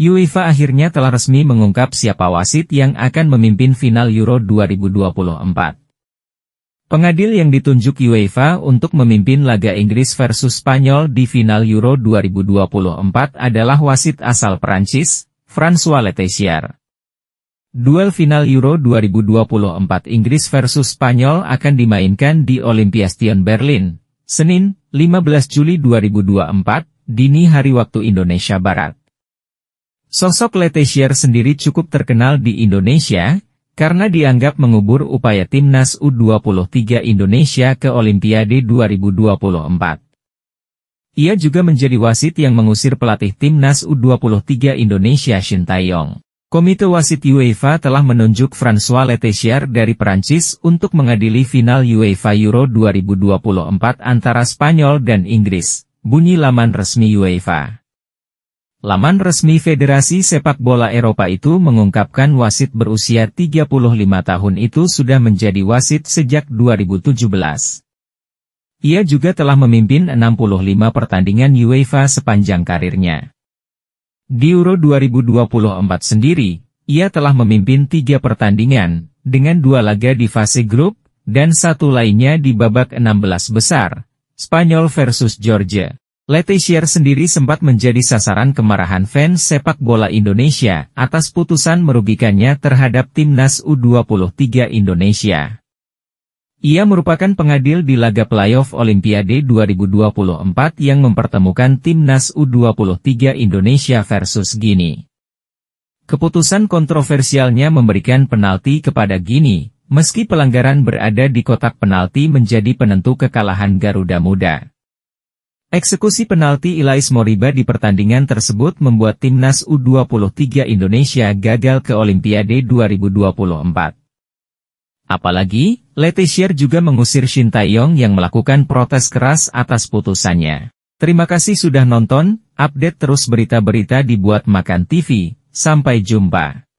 UEFA akhirnya telah resmi mengungkap siapa wasit yang akan memimpin final Euro 2024. Pengadil yang ditunjuk UEFA untuk memimpin laga Inggris versus Spanyol di final Euro 2024 adalah wasit asal Perancis, François Letessier. Duel final Euro 2024 Inggris versus Spanyol akan dimainkan di Olympiastion Berlin, Senin, 15 Juli 2024, dini hari waktu Indonesia Barat. Sosok Letesier sendiri cukup terkenal di Indonesia, karena dianggap mengubur upaya timnas U23 Indonesia ke Olimpiade 2024. Ia juga menjadi wasit yang mengusir pelatih timnas U23 Indonesia Shin Taeyong. Komite Wasit UEFA telah menunjuk François Letesier dari Perancis untuk mengadili final UEFA Euro 2024 antara Spanyol dan Inggris, bunyi laman resmi UEFA. Laman resmi Federasi Sepak Bola Eropa itu mengungkapkan wasit berusia 35 tahun itu sudah menjadi wasit sejak 2017. Ia juga telah memimpin 65 pertandingan UEFA sepanjang karirnya. Di Euro 2024 sendiri, ia telah memimpin tiga pertandingan, dengan dua laga di fase grup, dan satu lainnya di babak 16 besar, Spanyol versus Georgia. Letesier sendiri sempat menjadi sasaran kemarahan fans sepak bola Indonesia atas putusan merugikannya terhadap timnas U23 Indonesia. Ia merupakan pengadil di laga playoff Olimpiade 2024 yang mempertemukan timnas U23 Indonesia versus Gini. Keputusan kontroversialnya memberikan penalti kepada Gini, meski pelanggaran berada di kotak penalti menjadi penentu kekalahan Garuda Muda. Eksekusi penalti Ilais Moriba di pertandingan tersebut membuat timnas U23 Indonesia gagal ke Olimpiade 2024. Apalagi, Letizia juga mengusir Shin Taeyong yang melakukan protes keras atas putusannya. Terima kasih sudah nonton, update terus berita-berita dibuat Makan TV, sampai jumpa.